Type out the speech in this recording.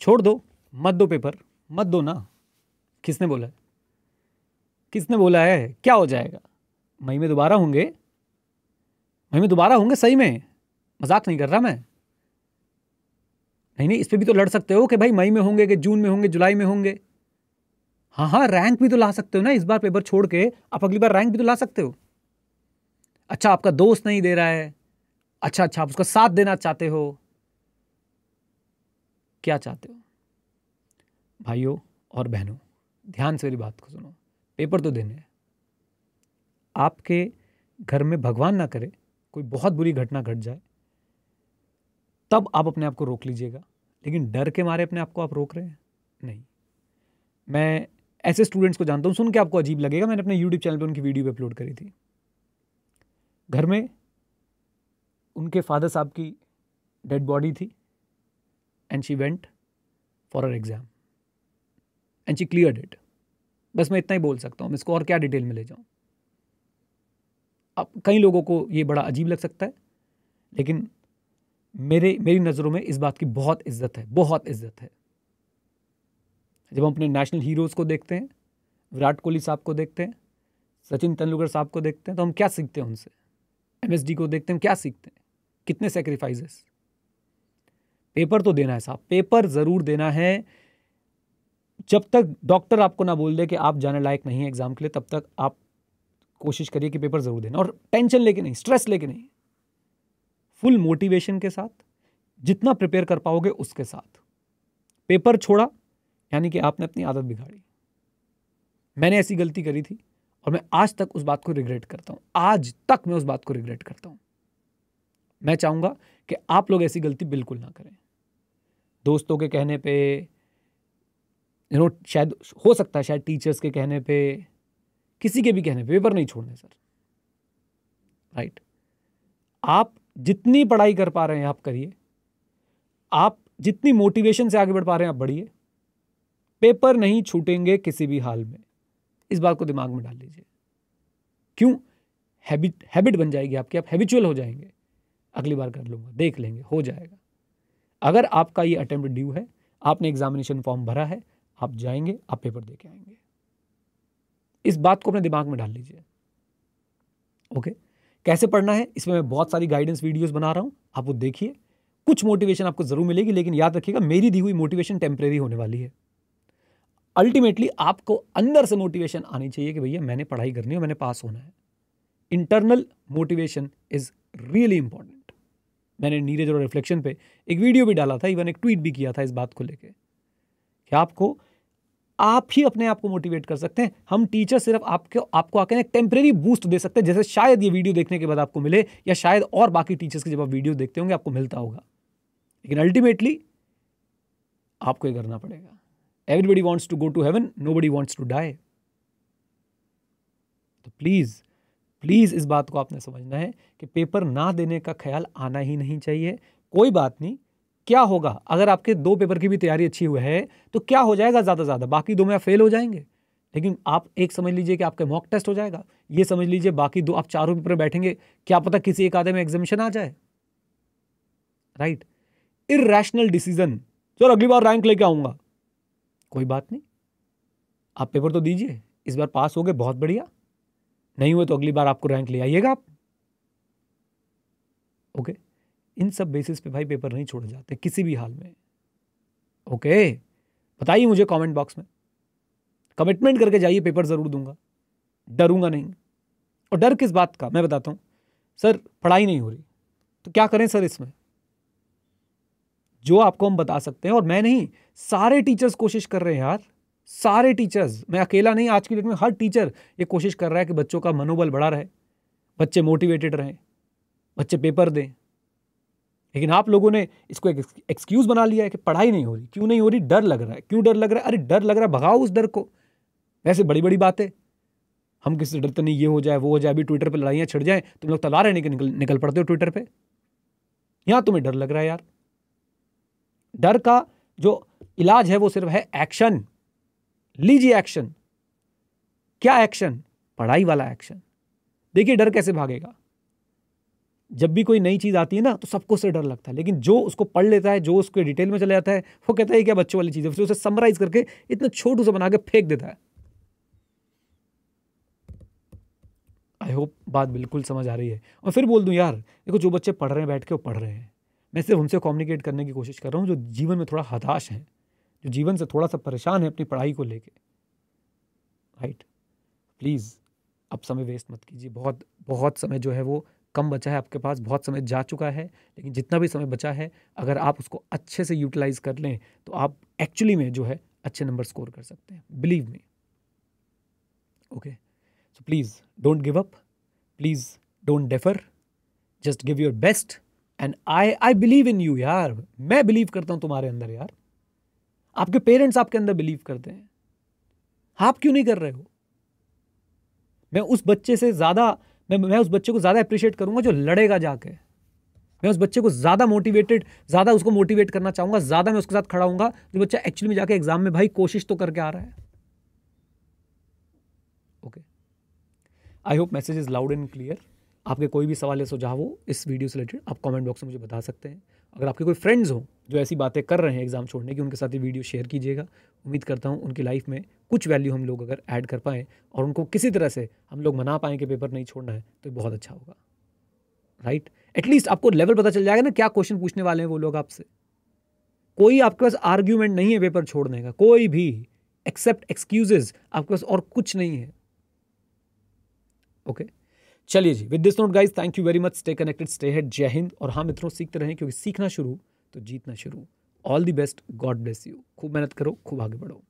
छोड़ दो मत दो पेपर मत दो ना किसने बोला है किसने बोला है क्या हो जाएगा मई में दोबारा होंगे मई में दोबारा होंगे सही में मजाक नहीं कर रहा मैं नहीं नहीं इस पर भी तो लड़ सकते हो कि भाई मई में होंगे कि जून में होंगे जुलाई में होंगे हाँ हाँ रैंक भी तो ला सकते हो ना इस बार पेपर छोड़ के आप अगली बार रैंक भी तो ला सकते हो अच्छा आपका दोस्त नहीं दे रहा है अच्छा अच्छा आप उसका साथ देना चाहते हो क्या चाहते हो भाइयों और बहनों ध्यान से मेरी बात को सुनो पेपर तो देने हैं आपके घर में भगवान ना करे कोई बहुत बुरी घटना घट गट जाए तब आप अपने आप को रोक लीजिएगा लेकिन डर के मारे अपने आप को आप रोक रहे हैं नहीं मैं ऐसे स्टूडेंट्स को जानता हूँ सुन के आपको अजीब लगेगा मैंने अपने यूट्यूब चैनल पर उनकी वीडियो भी अपलोड करी थी घर में उनके फादर साहब की डेड बॉडी थी and she went for her exam and she clear it बस मैं इतना ही बोल सकता हूँ मैं इसको और क्या डिटेल में ले जाऊँ अब कई लोगों को ये बड़ा अजीब लग सकता है लेकिन मेरे मेरी नज़रों में इस बात की बहुत इज्जत है बहुत इज्जत है जब हम अपने नेशनल हीरोज़ को देखते हैं विराट कोहली साहब को देखते हैं सचिन तेंदुलकर साहब को देखते हैं तो हम क्या सीखते हैं उनसे एम को देखते हैं हम क्या सीखते हैं कितने सेक्रीफाइजेस पेपर तो देना है साहब पेपर ज़रूर देना है जब तक डॉक्टर आपको ना बोल दे कि आप जाने लायक नहीं है एग्ज़ाम के लिए तब तक आप कोशिश करिए कि पेपर ज़रूर देना और टेंशन लेके नहीं स्ट्रेस लेके नहीं फुल मोटिवेशन के साथ जितना प्रिपेयर कर पाओगे उसके साथ पेपर छोड़ा यानी कि आपने अपनी आदत बिगाड़ी मैंने ऐसी गलती करी थी और मैं आज तक उस बात को रिग्रेट करता हूँ आज तक मैं उस बात को रिग्रेट करता हूँ मैं चाहूँगा कि आप लोग ऐसी गलती बिल्कुल ना करें दोस्तों के कहने पे यू नो शायद हो सकता है शायद टीचर्स के कहने पे किसी के भी कहने पे पेपर नहीं छोड़ने सर राइट right? आप जितनी पढ़ाई कर पा रहे हैं आप करिए आप जितनी मोटिवेशन से आगे बढ़ पा रहे हैं आप बढ़िए पेपर नहीं छूटेंगे किसी भी हाल में इस बात को दिमाग में डाल लीजिए क्यों हैबिट हैबिट बन जाएगी आपकी आप हैबिचुअल हो जाएंगे अगली बार कर लूँगा देख लेंगे हो जाएगा अगर आपका ये अटैम्प्ट ड्यू है आपने एग्जामिनेशन फॉर्म भरा है आप जाएंगे आप पेपर दे के आएंगे इस बात को अपने दिमाग में डाल लीजिए ओके कैसे पढ़ना है इसमें मैं बहुत सारी गाइडेंस वीडियोज बना रहा हूँ आप वो देखिए कुछ मोटिवेशन आपको ज़रूर मिलेगी लेकिन याद रखिएगा मेरी दी हुई मोटिवेशन टेम्परेरी होने वाली है अल्टीमेटली आपको अंदर से मोटिवेशन आनी चाहिए कि भैया मैंने पढ़ाई करनी है मैंने पास होना है internal motivation is really important मैंने नीरज और रिफ्लेक्शन पे एक वीडियो भी डाला था इवन एक ट्वीट भी किया था इस बात को लेके कि आपको आप ही अपने आप को मोटिवेट कर सकते हैं हम टीचर सिर्फ आपके आपको आके ना टेम्प्रेरी बूस्ट दे सकते हैं जैसे शायद ये वीडियो देखने के बाद आपको मिले या शायद और बाकी टीचर्स की जब आप वीडियो देखते होंगे आपको मिलता होगा लेकिन अल्टीमेटली आपको ये करना पड़ेगा everybody wants to go to heaven nobody wants to die तो प्लीज़ प्लीज़ इस बात को आपने समझना है कि पेपर ना देने का ख्याल आना ही नहीं चाहिए कोई बात नहीं क्या होगा अगर आपके दो पेपर की भी तैयारी अच्छी हुई है तो क्या हो जाएगा ज़्यादा से ज़्यादा बाकी दो में आप फेल हो जाएंगे लेकिन आप एक समझ लीजिए कि आपका मॉक टेस्ट हो जाएगा ये समझ लीजिए बाकी दो आप चारों पेपर बैठेंगे क्या पता किसी एक आधे में एग्जामिशन आ जाए राइट इेशनल डिसीजन सर अगली बार रैंक लेके आऊँगा कोई बात नहीं आप पेपर तो दीजिए इस बार पास हो गए बहुत बढ़िया नहीं हुए तो अगली बार आपको रैंक ले आइएगा आप ओके इन सब बेसिस पे भाई पेपर नहीं छोड़े जाते किसी भी हाल में ओके बताइए मुझे कमेंट बॉक्स में कमिटमेंट करके जाइए पेपर ज़रूर दूंगा डरूंगा नहीं और डर किस बात का मैं बताता हूं सर पढ़ाई नहीं हो रही तो क्या करें सर इसमें जो आपको हम बता सकते हैं और मैं नहीं सारे टीचर्स कोशिश कर रहे हैं यार सारे टीचर्स मैं अकेला नहीं आज की डेट में हर टीचर ये कोशिश कर रहा है कि बच्चों का मनोबल बढ़ा रहे बच्चे मोटिवेटेड रहें बच्चे पेपर दें लेकिन आप लोगों ने इसको एक एक्सक्यूज़ बना लिया है कि पढ़ाई नहीं हो रही क्यों नहीं हो रही डर लग रहा है क्यों डर लग रहा है अरे डर लग रहा है भगाओ उस डर को वैसे बड़ी बड़ी बातें हम किसी से डरते नहीं ये हो जाए वो हो जाए अभी ट्विटर पर लड़ाइयाँ छिड़ जाएँ तुम लोग तलवार रहने के निकल निकल पड़ते हो ट्विटर पर यहाँ तुम्हें डर लग रहा है यार डर का जो इलाज है वो सिर्फ है एक्शन लीजिए एक्शन क्या एक्शन पढ़ाई वाला एक्शन देखिए डर कैसे भागेगा जब भी कोई नई चीज़ आती है ना तो सबको से डर लगता है लेकिन जो उसको पढ़ लेता है जो उसके डिटेल में चला जाता है वो कहता है क्या बच्चों वाली चीज़ है उसे समराइज करके इतना छोटू सा बना के फेंक देता है आई होप बात बिल्कुल समझ आ रही है और फिर बोल दूं यार देखो जो बच्चे पढ़ रहे हैं बैठ के वो पढ़ रहे हैं मैं सिर्फ उनसे कम्युनिकेट करने की कोशिश कर रहा हूँ जो जीवन में थोड़ा हताश हैं जो जीवन से थोड़ा सा परेशान है अपनी पढ़ाई को लेके राइट प्लीज़ अब समय वेस्ट मत कीजिए बहुत बहुत समय जो है वो कम बचा है आपके पास बहुत समय जा चुका है लेकिन जितना भी समय बचा है अगर आप उसको अच्छे से यूटिलाइज़ कर लें तो आप एक्चुअली में जो है अच्छे नंबर स्कोर कर सकते हैं believe me okay so please don't give up please don't defer just give your best and I I believe in you यार मैं बिलीव करता हूँ तुम्हारे अंदर यार आपके पेरेंट्स आपके अंदर बिलीव करते हैं आप क्यों नहीं कर रहे हो मैं उस बच्चे से ज़्यादा मैं मैं उस बच्चे को ज़्यादा अप्रिशिएट करूंगा जो लड़ेगा जाके मैं उस बच्चे को ज़्यादा मोटिवेटेड ज़्यादा उसको मोटिवेट करना चाहूंगा ज़्यादा मैं उसके साथ खड़ा हूंगा जो तो बच्चा एक्चुअली में जाके एग्ज़ाम में भाई कोशिश तो करके आ रहा है okay I hope message is loud and clear आपके कोई भी सवाल या सुझाव हो इस वीडियो से रिलेटेड आप कमेंट बॉक्स में मुझे बता सकते हैं अगर आपके कोई फ्रेंड्स हों जो ऐसी बातें कर रहे हैं एग्ज़ाम छोड़ने की उनके साथ ये वीडियो शेयर कीजिएगा उम्मीद करता हूँ उनकी लाइफ में कुछ वैल्यू हम लोग अगर ऐड कर पाएँ और उनको किसी तरह से हम लोग मना पाएँ कि पेपर नहीं छोड़ना है तो बहुत अच्छा होगा राइट एटलीस्ट आपको लेवल पता चल जाएगा ना क्या क्वेश्चन पूछने वाले हैं वो लोग आपसे कोई आपके पास आर्ग्यूमेंट नहीं है पेपर छोड़ने का कोई भी एक्सेप्ट एक्सक्यूजेज आपके पास और कुछ नहीं है ओके okay? चलिए जी with this note guys thank you very much stay connected stay ahead जय हिंद और हाँ मित्रों सीखते रहें क्योंकि सीखना शुरू तो जीतना शुरू all the best God bless you खूब मेहनत करो खूब आगे बढ़ो